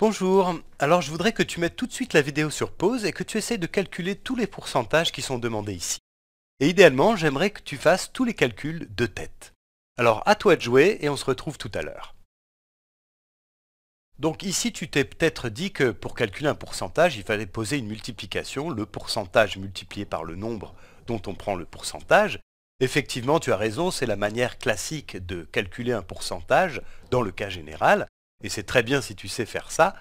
Bonjour, alors je voudrais que tu mettes tout de suite la vidéo sur pause et que tu essayes de calculer tous les pourcentages qui sont demandés ici. Et idéalement, j'aimerais que tu fasses tous les calculs de tête. Alors à toi de jouer et on se retrouve tout à l'heure. Donc ici, tu t'es peut-être dit que pour calculer un pourcentage, il fallait poser une multiplication, le pourcentage multiplié par le nombre dont on prend le pourcentage. Effectivement, tu as raison, c'est la manière classique de calculer un pourcentage dans le cas général. Et c'est très bien si tu sais faire ça.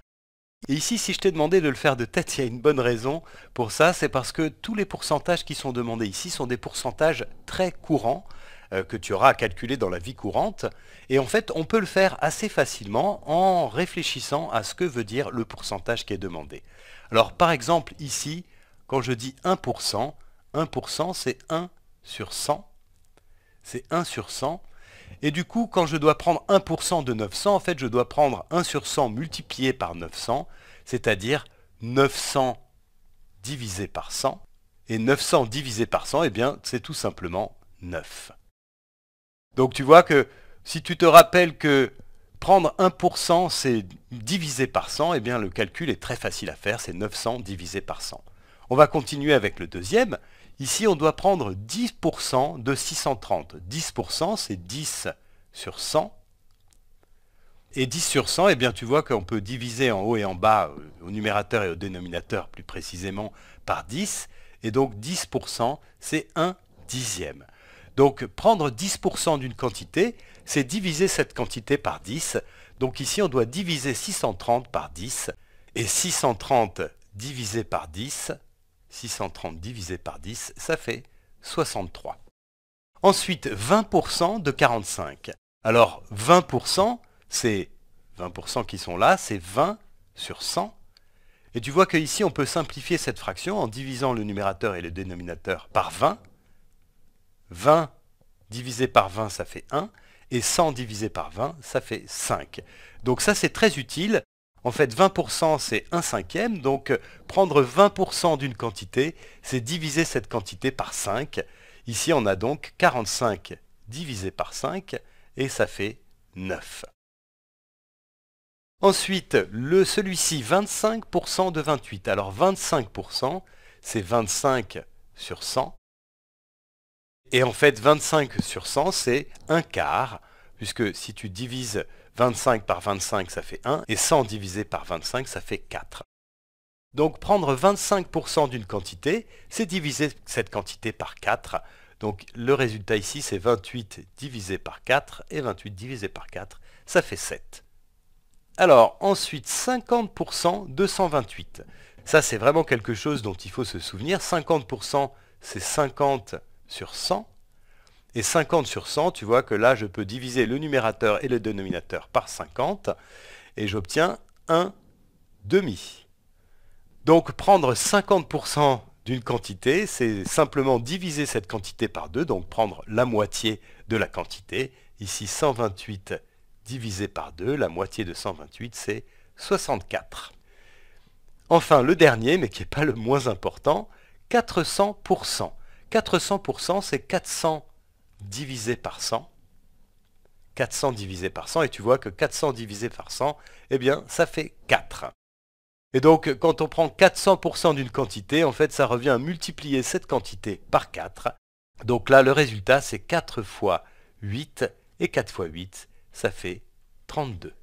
Et ici, si je t'ai demandé de le faire de tête, il y a une bonne raison pour ça, c'est parce que tous les pourcentages qui sont demandés ici sont des pourcentages très courants euh, que tu auras à calculer dans la vie courante. Et en fait, on peut le faire assez facilement en réfléchissant à ce que veut dire le pourcentage qui est demandé. Alors par exemple, ici, quand je dis 1%, 1% c'est 1 sur 100, c'est 1 sur 100, et du coup, quand je dois prendre 1% de 900, en fait, je dois prendre 1 sur 100 multiplié par 900, c'est-à-dire 900 divisé par 100. Et 900 divisé par 100, eh bien, c'est tout simplement 9. Donc tu vois que si tu te rappelles que prendre 1%, c'est divisé par 100, eh bien, le calcul est très facile à faire, c'est 900 divisé par 100. On va continuer avec le deuxième. Ici, on doit prendre 10% de 630. 10%, c'est 10 sur 100. Et 10 sur 100, eh bien, tu vois qu'on peut diviser en haut et en bas, euh, au numérateur et au dénominateur plus précisément, par 10. Et donc 10%, c'est 1 dixième. Donc prendre 10% d'une quantité, c'est diviser cette quantité par 10. Donc ici, on doit diviser 630 par 10. Et 630 divisé par 10, 630 divisé par 10, ça fait 63. Ensuite, 20% de 45. Alors 20%, c'est 20% qui sont là, c'est 20 sur 100. Et tu vois qu'ici, on peut simplifier cette fraction en divisant le numérateur et le dénominateur par 20. 20 divisé par 20, ça fait 1. Et 100 divisé par 20, ça fait 5. Donc ça, c'est très utile en fait, 20% c'est 1 cinquième, donc euh, prendre 20% d'une quantité, c'est diviser cette quantité par 5. Ici, on a donc 45 divisé par 5, et ça fait 9. Ensuite, celui-ci, 25% de 28. Alors 25%, c'est 25 sur 100. Et en fait, 25 sur 100, c'est un quart puisque si tu divises 25 par 25, ça fait 1, et 100 divisé par 25, ça fait 4. Donc prendre 25% d'une quantité, c'est diviser cette quantité par 4. Donc le résultat ici, c'est 28 divisé par 4, et 28 divisé par 4, ça fait 7. Alors ensuite, 50%, de 128. Ça, c'est vraiment quelque chose dont il faut se souvenir. 50%, c'est 50 sur 100. Et 50 sur 100, tu vois que là, je peux diviser le numérateur et le dénominateur par 50, et j'obtiens 1 demi. Donc prendre 50% d'une quantité, c'est simplement diviser cette quantité par 2, donc prendre la moitié de la quantité. Ici, 128 divisé par 2, la moitié de 128, c'est 64. Enfin, le dernier, mais qui n'est pas le moins important, 400%. 400%, c'est 400 divisé par 100. 400 divisé par 100, et tu vois que 400 divisé par 100, eh bien, ça fait 4. Et donc, quand on prend 400% d'une quantité, en fait, ça revient à multiplier cette quantité par 4. Donc là, le résultat, c'est 4 fois 8, et 4 fois 8, ça fait 32.